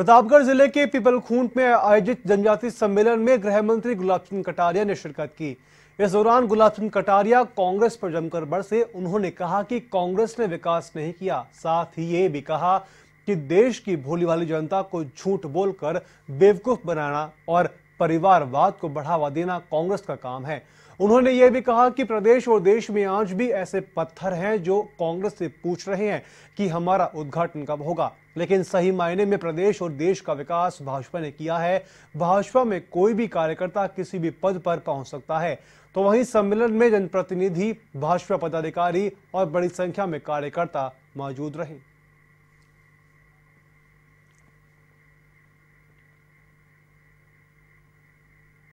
प्रतापगढ़ जिले के पीपलखूंट में आयोजित जनजाति सम्मेलन में गृह मंत्री गुलाब सिंह कटारिया ने शिरकत की इस दौरान गुलाब सिंह कटारिया कांग्रेस पर जमकर बरसे उन्होंने कहा कि कांग्रेस ने विकास नहीं किया साथ ही ये भी कहा कि देश की भोली वाली जनता को झूठ बोलकर बेवकूफ बनाना और परिवारवाद को बढ़ावा देना कांग्रेस का काम है उन्होंने यह भी कहा कि प्रदेश और देश में आज भी ऐसे पत्थर हैं जो कांग्रेस से पूछ रहे हैं कि हमारा उद्घाटन कब होगा लेकिन सही मायने में प्रदेश और देश का विकास भाजपा ने किया है भाजपा में कोई भी कार्यकर्ता किसी भी पद पर पहुंच सकता है तो वहीं सम्मेलन में जनप्रतिनिधि भाजपा पदाधिकारी और बड़ी संख्या में कार्यकर्ता मौजूद रहे